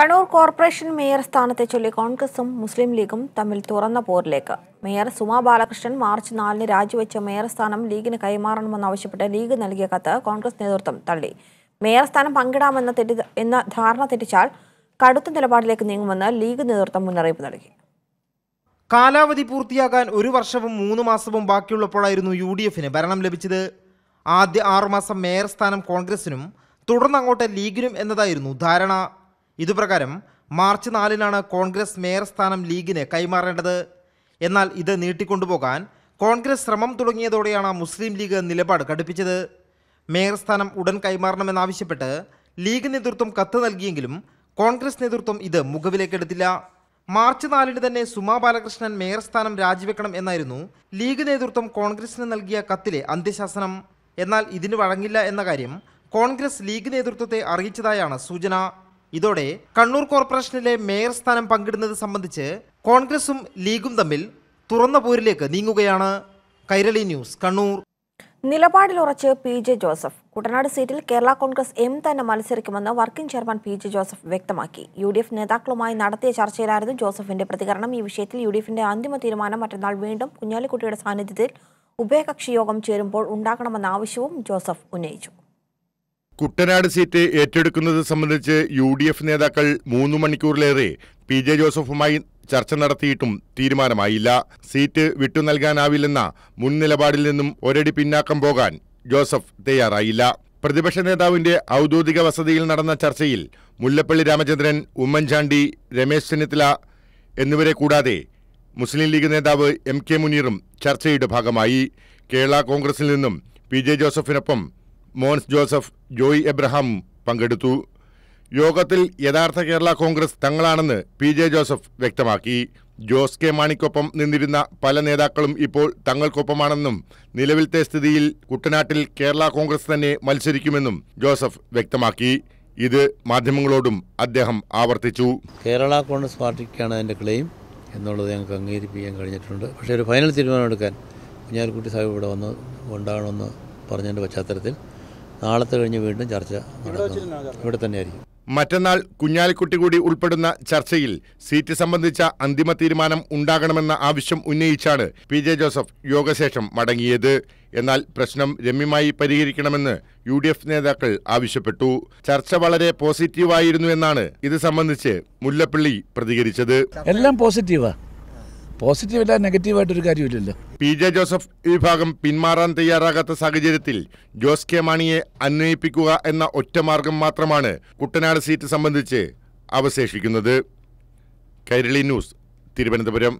Kannur corporation mayor സ്ഥാനത്തെ ചൊല്ലി കോൺഗ്രസും മുസ്ലിം ലീഗും തമ്മിൽ തുറന്ന പോരിലേക്ക് മേയർ സുമാ ബാലകൃഷ്ണൻ മാർച്ച് നാലിന് രാജിവെച്ച മേയർ സ്ഥാനം ലീഗിന് കൈമാറണമെന്നാവശ്യപ്പെട്ട് ലീഗ് നൽകിയ കത്ത് കോൺഗ്രസ് നേതൃത്വം തള്ളി മേയർ സ്ഥാനം പങ്കിടാമെന്ന തെറ്റി എന്ന ധാരണ തെറ്റിച്ചാൽ കടുത്ത നിലപാടിലേക്ക് നീങ്ങുമെന്ന് ലീഗ് നേതൃത്വം മുന്നറിയിപ്പ് നൽകി കാലാവധി പൂർത്തിയാകാൻ ഒരു വർഷവും മൂന്ന് മാസവും ബാക്കിയുള്ളപ്പോഴായിരുന്നു യു ഡി എഫിന് ഭരണം ലഭിച്ചത് ആദ്യ ആറുമാസം മേയർ സ്ഥാനം കോൺഗ്രസിനും തുടർന്ന് അങ്ങോട്ട് ലീഗിനും എന്നതായിരുന്നു ധാരണ ഇതുപ്രകാരം മാർച്ച് നാലിനാണ് കോൺഗ്രസ് മേയർ സ്ഥാനം ലീഗിന് കൈമാറേണ്ടത് എന്നാൽ ഇത് നീട്ടിക്കൊണ്ടുപോകാൻ കോൺഗ്രസ് ശ്രമം തുടങ്ങിയതോടെയാണ് മുസ്ലിം ലീഗ് നിലപാട് കടുപ്പിച്ചത് മേയർ സ്ഥാനം ഉടൻ കൈമാറണമെന്നാവശ്യപ്പെട്ട് ലീഗ് നേതൃത്വം കത്ത് നൽകിയെങ്കിലും കോൺഗ്രസ് നേതൃത്വം ഇത് മുഖവിലേക്കെടുത്തില്ല മാർച്ച് നാലിന് തന്നെ സുമാ ബാലകൃഷ്ണൻ മേയർ സ്ഥാനം രാജിവെക്കണം എന്നായിരുന്നു ലീഗ് നേതൃത്വം കോൺഗ്രസിന് നൽകിയ കത്തിലെ അന്ത്യശാസനം എന്നാൽ ഇതിന് വഴങ്ങില്ല എന്ന കാര്യം കോൺഗ്രസ് ലീഗ് നേതൃത്വത്തെ അറിയിച്ചതായാണ് സൂചന ഇതോടെ കണ്ണൂർ കോർപ്പറേഷനിലെ മേയർ സ്ഥാനം പങ്കിടുന്നത് സംബന്ധിച്ച് കോൺഗ്രസും ലീഗും തമ്മിൽ തുറന്ന പോരിലേക്ക് നീങ്ങുകയാണ് കൈരളി ന്യൂസ് കണ്ണൂർ നിലപാടിലുറച്ച് പി ജെ ജോസഫ് കുട്ടനാട് സീറ്റിൽ കേരള കോൺഗ്രസ് എം തന്നെ മത്സരിക്കുമെന്ന് working chairman P J Joseph വ്യക്തമാക്കി യു ഡി എഫ് നേതാക്കളുമായി നടത്തിയ ചർച്ചയിലായിരുന്നു ജോസഫിന്റെ പ്രതികരണം ഈ വിഷയത്തിൽ യു ഡി എഫിന്റെ അന്തിമ തീരുമാനം മറ്റന്നാൾ വീണ്ടും കുഞ്ഞാലിക്കുട്ടിയുടെ സാന്നിധ്യത്തിൽ ഉഭയകക്ഷി യോഗം ചേരുമ്പോൾ ഉണ്ടാകണമെന്ന ആവശ്യവും ജോസഫ് ഉന്നയിച്ചു കുട്ടനാട് സീറ്റ് ഏറ്റെടുക്കുന്നത് സംബന്ധിച്ച് യു ഡി എഫ് നേതാക്കൾ മൂന്ന് മണിക്കൂറിലേറെ പി ജെ ജോസഫുമായി ചർച്ച നടത്തിയിട്ടും തീരുമാനമായില്ല സീറ്റ് വിട്ടു നൽകാനാവില്ലെന്ന മുൻ നിലപാടിൽ നിന്നും ഒരടി പിന്നാക്കം പോകാൻ ജോസഫ് തയ്യാറായില്ല പ്രതിപക്ഷ നേതാവിന്റെ ഔദ്യോഗിക വസതിയിൽ നടന്ന ചർച്ചയിൽ മുല്ലപ്പള്ളി രാമചന്ദ്രൻ ഉമ്മൻചാണ്ടി രമേശ് ചെന്നിത്തല എന്നിവരെ കൂടാതെ മുസ്ലിം ലീഗ് നേതാവ് എം കെ മുനീറും ചർച്ചയുടെ ഭാഗമായി കേരള കോൺഗ്രസിൽ നിന്നും പി ജെ ജോസഫിനൊപ്പം മോൻസ് ജോസഫ് ജോയ് എബ്രഹാം പങ്കെടുത്തു യോഗത്തിൽ യഥാർത്ഥ കേരള കോൺഗ്രസ് തങ്ങളാണെന്ന് പി ജെ ജോസഫ് വ്യക്തമാക്കി ജോസ് കെ മാണിക്കൊപ്പം നിന്നിരുന്ന പല നേതാക്കളും ഇപ്പോൾ തങ്ങൾക്കൊപ്പമാണെന്നും നിലവിലത്തെ സ്ഥിതിയിൽ കുട്ടനാട്ടിൽ കേരള കോൺഗ്രസ് തന്നെ മത്സരിക്കുമെന്നും ജോസഫ് വ്യക്തമാക്കി ഇത് മാധ്യമങ്ങളോടും അദ്ദേഹം ആവർത്തിച്ചു കേരള കോൺഗ്രസ് പാർട്ടിക്കാണ് അതിൻ്റെ ക്ലെയിം എന്നുള്ളത് ഞങ്ങൾക്ക് അംഗീകരിപ്പിക്കാൻ കഴിഞ്ഞിട്ടുണ്ട് പക്ഷേ ഒരു ഫൈനൽ തീരുമാനമെടുക്കാൻ കുഞ്ഞാലിക്കുട്ടി സാഹിബ് ഇവിടെ വന്ന് ഉണ്ടാകണമെന്ന് പറഞ്ഞതിൻ്റെ പശ്ചാത്തലത്തിൽ നാളത്തെ കഴിഞ്ഞ് വീണ്ടും ചർച്ച ഇവിടെ തന്നെയായിരിക്കും മറ്റന്നാൾ കുഞ്ഞാലിക്കുട്ടി കൂടി ഉൾപ്പെടുന്ന ചർച്ചയിൽ സീറ്റ് സംബന്ധിച്ച അന്തിമ തീരുമാനം ഉണ്ടാകണമെന്ന ആവശ്യം ഉന്നയിച്ചാണ് പി ജെ ജോസഫ് യോഗശേഷം മടങ്ങിയത് എന്നാൽ പ്രശ്നം രമ്യമായി പരിഹരിക്കണമെന്ന് യു ഡി എഫ് നേതാക്കൾ ആവശ്യപ്പെട്ടു ചർച്ച വളരെ പോസിറ്റീവായിരുന്നു എന്നാണ് ഇത് സംബന്ധിച്ച് മുല്ലപ്പള്ളി പ്രതികരിച്ചത് എല്ലാം പോസിറ്റീവാണ് പോസിറ്റീവല്ല നെഗറ്റീവായിട്ടൊരു കാര്യമില്ലല്ലോ പി ജെ ജോസഫ് വിഭാഗം പിന്മാറാൻ തയ്യാറാകാത്ത സാഹചര്യത്തിൽ ജോസ് കെ മാണിയെ അന്വയിപ്പിക്കുക എന്ന ഒറ്റ മാർഗം മാത്രമാണ് കുട്ടനാട് സീറ്റ് സംബന്ധിച്ച് അവശേഷിക്കുന്നത് കൈരളി ന്യൂസ് തിരുവനന്തപുരം